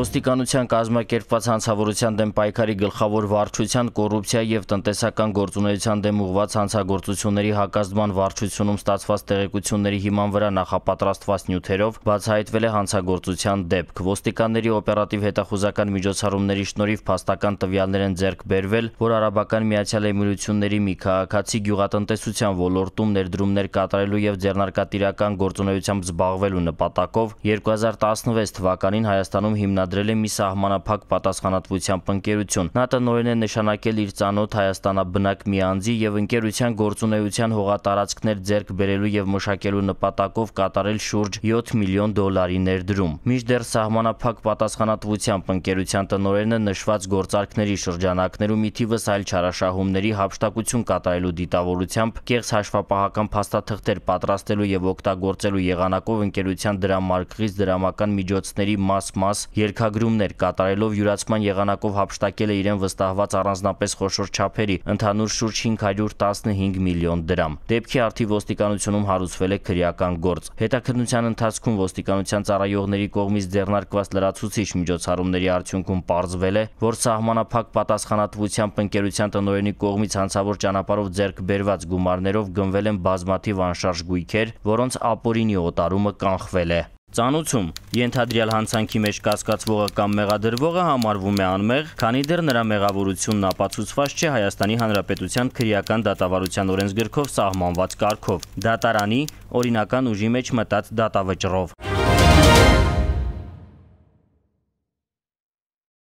Ոստիկանության կազմակերպված հանցավորության դեմ պայքարի գլխավոր վարչության կոռուպցիա եւ տնտեսական գործունեության դեմ ուղված հանցագործությունների հակազդման վարչությունում ստացված տեղեկությունների հիման վրա նախապատրաստված նյութերով բացահայտվել է հանցագործության դեպք։ Ոստիկանների օպերատիվ հետախուզական միջոցառումների շնորհիվ փաստական տվյալներ են ձեռք բերվել, որ Արաբական Միացյալ Էմիրությունների մի քաղաքացի գյուղատնտեսության ոլորտում ներդրումներ կատարելու եւ ձեռնարկատիրական գործունեությամբ զբաղվելու նպատակով 2016 թվականին Հայաստանում հիմնադրվել տրամադրել է մի սահմանափակ պատասխանատվությամբ ընկերություն։ Նա տնօրեն է նշանակել իր ցանոթ Հայաստանաբնակ մի անձի եւ ընկերության գործունեության հողատարածքներ ձեռք բերելու եւ մշակելու նպատակով կատարել շուրջ 7 միլիոն դոլարի ներդրում։ Միջդեռ սահմանափակ պատասխանատվությամբ ընկերության տնօրենը նշված գործարքների շրջանակներում ի թիվս այլ չարաշահումների հապշտակություն կատարելու դիտավորությամբ կեղծ հաշվապահական փաստաթղթեր պատրաստելու եւ օգտագործելու եղանակով ընկերության դրամարկղից դրամական միջոցների մաս-մաս երկ մրցակցագրումներ կատարելով յուրացման եղանակով հապշտակել է իրեն վստահված առանձնապես խոշոր չափերի ընդհանուր շուրջ 515 միլիոն դրամ։ Դեպքի արդի ոստիկանությունում հարուցվել է քրեական գործ։ Հետաքննության ընթացքում ոստիկանության ծառայողների կողմից ձեռնարկված լրացուցիչ միջոցառումների արդյունքում ողջվել է, որ սահմանափակ պատասխանատվությամբ ընկերության տնօրենի կողմից հանցավոր ճանապարհով ձեռք բերված գումարներով գնվել են բազմաթիվ անշարժ գույքեր, որոնց ապօրինի օտարումը կանխվել է։ Ծանուցում ենթադրյալ հանցանքի մեջ կասկացվողը կամ մեղադրվողը համարվում է անմեղ, քանի դեռ նրա մեղավորությունն ապացուցված չէ Հայաստանի Հանրապետության քրեական դատավարության օրենսգրքով սահմանված կարգով, դատարանի օրինական ուժի մեջ մտած դատավճռով։